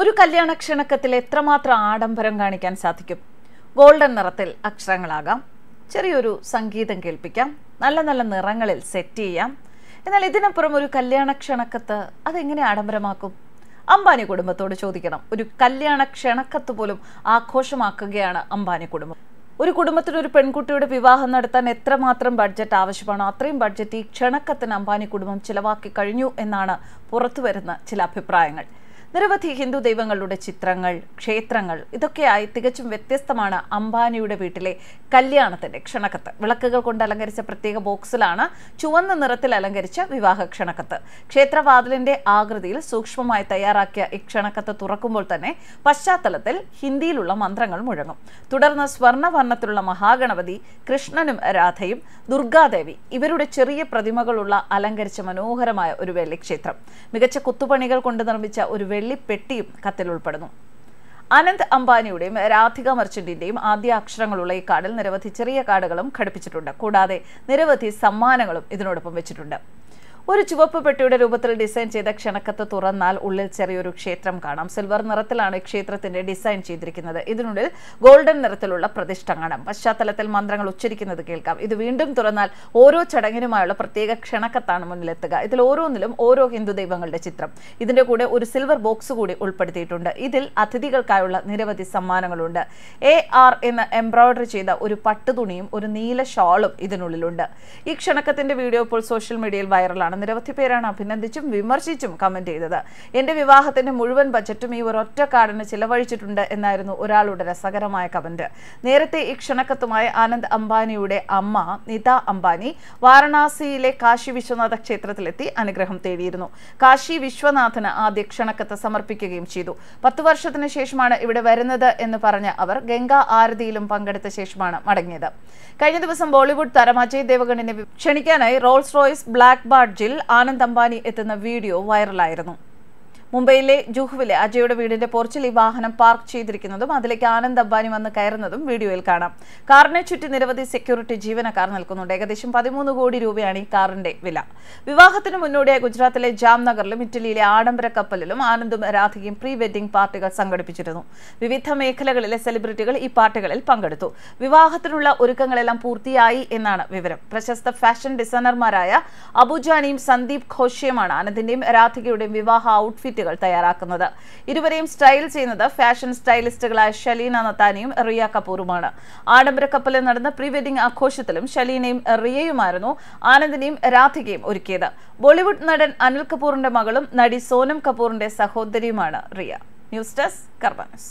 ഒരു കല്യാണ ക്ഷണക്കത്തിൽ എത്രമാത്രം ആഡംബരം കാണിക്കാൻ സാധിക്കും ഗോൾഡൻ നിറത്തിൽ അക്ഷരങ്ങളാകാം ചെറിയൊരു സംഗീതം കേൾപ്പിക്കാം നല്ല നല്ല നിറങ്ങളിൽ സെറ്റ് ചെയ്യാം എന്നാൽ ഇതിനപ്പുറം ഒരു കല്യാണ ക്ഷണക്കത്ത് അതെങ്ങനെ ആഡംബരമാക്കും അംബാനി കുടുംബത്തോട് ചോദിക്കണം ഒരു കല്യാണ ക്ഷണക്കത്ത് പോലും ആഘോഷമാക്കുകയാണ് അംബാനി കുടുംബം ഒരു കുടുംബത്തിന് ഒരു പെൺകുട്ടിയുടെ വിവാഹം നടത്താൻ എത്രമാത്രം ബഡ്ജറ്റ് ആവശ്യമാണോ അത്രയും ബഡ്ജറ്റ് ഈ ക്ഷണക്കത്തിന് അംബാനി കുടുംബം ചിലവാക്കി കഴിഞ്ഞു എന്നാണ് പുറത്തുവരുന്ന ചില അഭിപ്രായങ്ങൾ നിരവധി ഹിന്ദു ദൈവങ്ങളുടെ ചിത്രങ്ങൾ ക്ഷേത്രങ്ങൾ ഇതൊക്കെയായി തികച്ചും വ്യത്യസ്തമാണ് അംബാനിയുടെ വീട്ടിലെ കല്യാണത്തിന്റെ ക്ഷണക്കത്ത് വിളക്കുകൾ കൊണ്ട് അലങ്കരിച്ച പ്രത്യേക ബോക്സിലാണ് ചുവന്ന നിറത്തിൽ അലങ്കരിച്ച വിവാഹ ക്ഷണക്കത്ത് ക്ഷേത്രവാതിലിന്റെ ആകൃതിയിൽ സൂക്ഷ്മമായി തയ്യാറാക്കിയ ഈ ക്ഷണക്കത്ത് തുറക്കുമ്പോൾ തന്നെ പശ്ചാത്തലത്തിൽ ഹിന്ദിയിലുള്ള മന്ത്രങ്ങൾ മുഴങ്ങും തുടർന്ന് സ്വർണ്ണവർണ്ണത്തിലുള്ള മഹാഗണപതി കൃഷ്ണനും രാധയും ദുർഗാദേവി ഇവരുടെ ചെറിയ പ്രതിമകളുള്ള അലങ്കരിച്ച മനോഹരമായ ഒരു വെള്ളിക്ഷേത്രം മികച്ച കുത്തുപണികൾ കൊണ്ട് നിർമ്മിച്ച ഒരു വെള്ളിപ്പെട്ടിയും കത്തിൽ ഉൾപ്പെടുന്നു അനന്ത് അംബാനിയുടെയും രാധിക മർച്ചന്റിന്റെയും ആദ്യ അക്ഷരങ്ങളുള്ള ഈ കാർഡിൽ നിരവധി ചെറിയ കാർഡുകളും ഘടിപ്പിച്ചിട്ടുണ്ട് കൂടാതെ നിരവധി സമ്മാനങ്ങളും ഇതിനോടൊപ്പം വെച്ചിട്ടുണ്ട് ഒരു ചുവപ്പ് പെട്ടിയുടെ രൂപത്തിൽ ഡിസൈൻ ചെയ്ത ക്ഷണക്കത്ത് തുറന്നാൽ ഉള്ളിൽ ചെറിയൊരു ക്ഷേത്രം കാണാം സിൽവർ നിറത്തിലാണ് ക്ഷേത്രത്തിന്റെ ഡിസൈൻ ചെയ്തിരിക്കുന്നത് ഇതിനുള്ളിൽ ഗോൾഡൻ നിറത്തിലുള്ള പ്രതിഷ്ഠ കാണാം പശ്ചാത്തലത്തിൽ മന്ത്രങ്ങൾ ഉച്ചരിക്കുന്നത് കേൾക്കാം ഇത് വീണ്ടും തുറന്നാൽ ഓരോ ചടങ്ങിനുമായുള്ള പ്രത്യേക ക്ഷണക്കത്താണ് മുന്നിലെത്തുക ഇതിൽ ഓരോന്നിലും ഓരോ ഹിന്ദു ദൈവങ്ങളുടെ ചിത്രം ഇതിന്റെ കൂടെ ഒരു സിൽവർ ബോക്സ് കൂടി ഉൾപ്പെടുത്തിയിട്ടുണ്ട് ഇതിൽ അതിഥികൾക്കായുള്ള നിരവധി സമ്മാനങ്ങളുണ്ട് എ ആർ എന്ന് എംബ്രോയിഡറി ചെയ്ത ഒരു പട്ടുതുണിയും ഒരു നീല ഷാളും ഇതിനുള്ളിലുണ്ട് ഈ ക്ഷണക്കത്തിന്റെ വീഡിയോ ഇപ്പോൾ സോഷ്യൽ മീഡിയയിൽ വൈറലാണ് ചെയ്യുകയാണ് നിരവധി പേരാണ് അഭിനന്ദിച്ചും വിമർശിച്ചും കമന്റ് ചെയ്തത് എൻ്റെ വിവാഹത്തിന്റെ മുഴുവൻ ബജറ്റും ഈ ഒരൊറ്റ കാർഡിന് ചിലവഴിച്ചിട്ടുണ്ട് എന്നായിരുന്നു ഒരാളുടെ രസകരമായ കമന്റ് നേരത്തെ ഈ ക്ഷണക്കത്തുമായി ആനന്ദ് അംബാനിയുടെ അമ്മ നിത അംബാനി വാരണാസിയിലെ കാശി വിശ്വനാഥ ക്ഷേത്രത്തിലെത്തി അനുഗ്രഹം തേടിയിരുന്നു കാശി വിശ്വനാഥന് ആദ്യ ക്ഷണക്കത്ത് സമർപ്പിക്കുകയും ചെയ്തു പത്തു വർഷത്തിന് ശേഷമാണ് ഇവിടെ വരുന്നത് എന്ന് പറഞ്ഞ അവർ ഗംഗാ ആരതിയിലും പങ്കെടുത്ത ശേഷമാണ് മടങ്ങിയത് കഴിഞ്ഞ ദിവസം ബോളിവുഡ് താരം അജയ് ദേവഗണിനെ ക്ഷണിക്കാനായി റോൾസ് റോയ്സ് ബ്ലാക്ക് ബാർഡ് ഷൂട്ടിൽ ആനന്ദ് അംബാനി എത്തുന്ന വീഡിയോ വൈറലായിരുന്നു മുംബൈയിലെ ജൂഹുവിലെ അജയുടെ വീടിന്റെ പോർച്ചിൽ ഈ വാഹനം പാർക്ക് ചെയ്തിരിക്കുന്നതും അതിലേക്ക് ആനന്ദ് അബ്ബാനി വന്ന് കയറുന്നതും വീഡിയോയിൽ കാണാം കാറിനെ ചുറ്റി നിരവധി സെക്യൂരിറ്റി ജീവനക്കാർ നിൽക്കുന്നുണ്ട് ഏകദേശം പതിമൂന്ന് കോടി രൂപയാണ് ഈ കാറിന്റെ വില വിവാഹത്തിന് മുന്നോടിയായി ഗുജറാത്തിലെ ജാംനഗറിലും ഇറ്റലിയിലെ ആഡംബര കപ്പലിലും ആനന്ദും രാധികയും പ്രീ വെഡിംഗ് പാർട്ടികൾ സംഘടിപ്പിച്ചിരുന്നു വിവിധ മേഖലകളിലെ സെലിബ്രിറ്റികൾ ഈ പാർട്ടികളിൽ പങ്കെടുത്തു വിവാഹത്തിനുള്ള ഒരുക്കങ്ങളെല്ലാം പൂർത്തിയായി എന്നാണ് വിവരം പ്രശസ്ത ഫാഷൻ ഡിസൈനർമാരായ അബുജാനിയും സന്ദീപ് ഘോഷയുമാണ് ആനന്ദിന്റെയും രാധികയുടെയും വിവാഹ ഔട്ട്ഫിറ്റ് കിറ്റുകൾ തയ്യാറാക്കുന്നത് ഇരുവരെയും സ്റ്റൈൽ ചെയ്യുന്നത് ഫാഷൻ സ്റ്റൈലിസ്റ്റുകളായ ഷലീന നത്താനിയും റിയ കപൂറുമാണ് ആഡംബര കപ്പലിൽ നടന്ന പ്രീ വെഡിംഗ് ആഘോഷത്തിലും ഷലീനയും റിയയുമായിരുന്നു ആനന്ദിനെയും രാധികയും ഒരുക്കിയത് ബോളിവുഡ് നടൻ അനിൽ കപൂറിന്റെ മകളും നടി സോനം കപൂറിന്റെ സഹോദരിയുമാണ് റിയ ന്യൂസ് ഡെസ്ക് കർബാനസ്